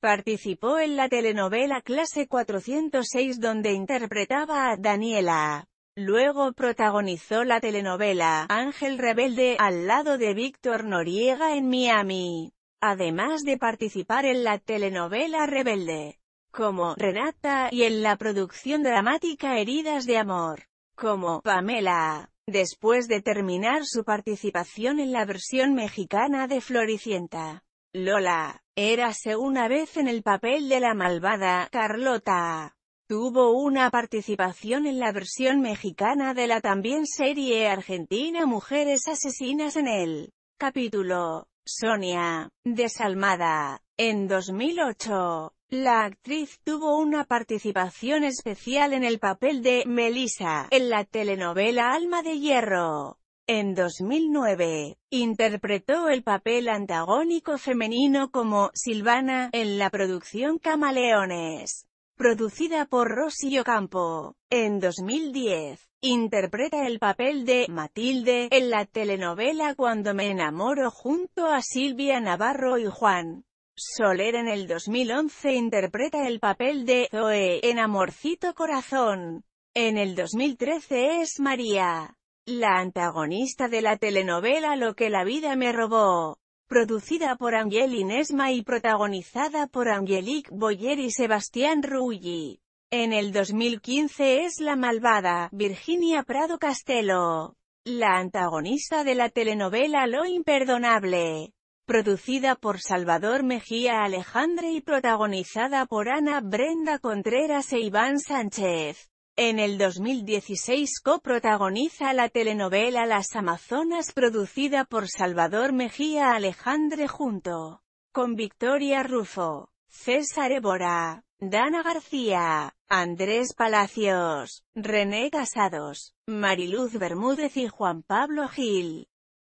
Participó en la telenovela Clase 406 donde interpretaba a Daniela. Luego protagonizó la telenovela Ángel Rebelde al lado de Víctor Noriega en Miami, además de participar en la telenovela Rebelde como Renata y en la producción dramática Heridas de Amor como Pamela. Después de terminar su participación en la versión mexicana de Floricienta, Lola, érase una vez en el papel de la malvada Carlota. Tuvo una participación en la versión mexicana de la también serie argentina Mujeres Asesinas en el capítulo Sonia, desalmada. En 2008, la actriz tuvo una participación especial en el papel de Melissa en la telenovela Alma de Hierro. En 2009, interpretó el papel antagónico femenino como Silvana en la producción Camaleones, producida por Rosillo Campo. En 2010, interpreta el papel de Matilde en la telenovela Cuando me enamoro junto a Silvia Navarro y Juan. Soler en el 2011 interpreta el papel de Zoe en Amorcito Corazón. En el 2013 es María la antagonista de la telenovela Lo que la vida me robó, producida por Angeli Nesma y protagonizada por Angelique Boyer y Sebastián Rulli. En el 2015 es la malvada, Virginia Prado Castelo, la antagonista de la telenovela Lo imperdonable, producida por Salvador Mejía Alejandre y protagonizada por Ana Brenda Contreras e Iván Sánchez. En el 2016 coprotagoniza la telenovela Las Amazonas producida por Salvador Mejía Alejandre junto con Victoria Rufo, César Évora, Dana García, Andrés Palacios, René Casados, Mariluz Bermúdez y Juan Pablo Gil.